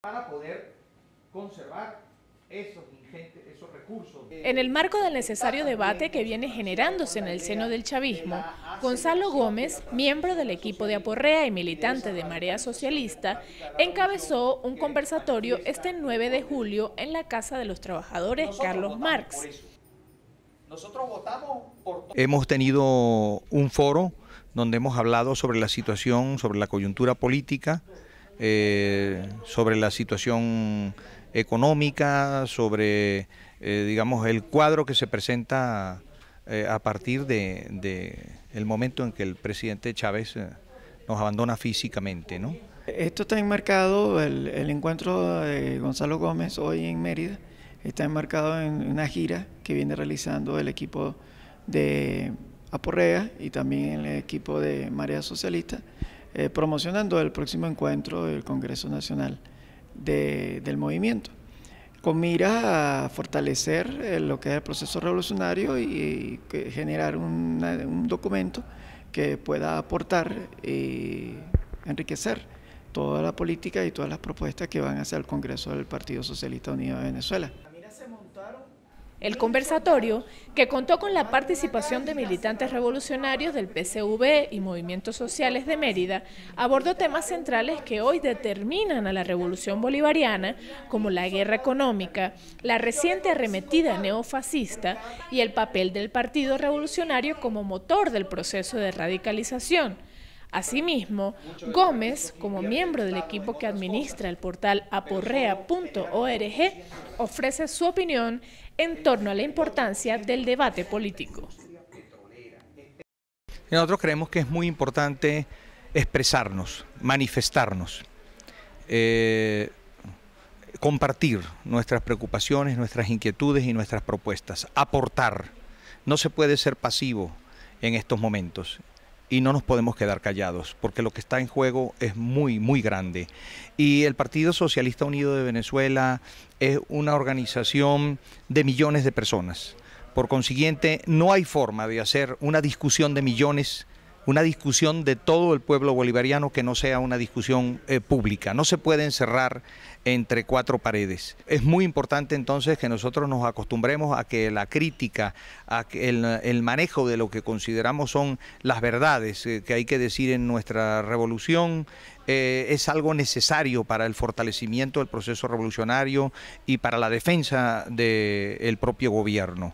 para poder conservar esos, ingentes, esos recursos. En el marco del necesario debate que viene generándose en el seno del chavismo, Gonzalo Gómez, miembro del equipo de Aporrea y militante de Marea Socialista, encabezó un conversatorio este 9 de julio en la Casa de los Trabajadores Carlos Marx. Hemos tenido un foro donde hemos hablado sobre la situación, sobre la coyuntura política, eh, sobre la situación económica, sobre, eh, digamos, el cuadro que se presenta eh, a partir de, el momento en que el presidente Chávez nos abandona físicamente, Esto está enmarcado, el, el encuentro de Gonzalo Gómez hoy en Mérida, está enmarcado en una gira que viene realizando el equipo de Aporrea y también el equipo de Marea Socialista, eh, promocionando el próximo encuentro del Congreso Nacional del Movimiento, con miras a fortalecer eh, lo que es el proceso revolucionario y, generar un documento que pueda aportar y enriquecer toda la política y todas las propuestas que van hacia el Congreso del Partido Socialista Unido de Venezuela. El conversatorio, que contó con la participación de militantes revolucionarios del PCV y movimientos sociales de Mérida, abordó temas centrales que hoy determinan a la revolución bolivariana, como la guerra económica, la reciente arremetida neofascista y el papel del Partido Revolucionario como motor del proceso de radicalización Asimismo, Gómez, como miembro del equipo que administra el portal aporrea.org, ofrece su opinión en torno a la importancia del debate político. Nosotros creemos que es muy importante expresarnos, manifestarnos, eh, compartir nuestras preocupaciones, nuestras inquietudes y nuestras propuestas, aportar. No se puede ser pasivo en estos momentos y no nos podemos quedar callados, porque lo que está en juego es muy, muy grande. Y el Partido Socialista Unido de Venezuela es una organización de millones de personas. Por consiguiente, no hay forma de hacer una discusión de millones una discusión de todo el pueblo bolivariano que no sea una discusión eh, pública. No se puede encerrar entre cuatro paredes. Es muy importante entonces que nosotros nos acostumbremos a que la crítica, el, manejo de lo que consideramos son las verdades eh, que hay que decir en nuestra revolución, eh, es algo necesario para el fortalecimiento del proceso revolucionario y para la defensa del propio gobierno.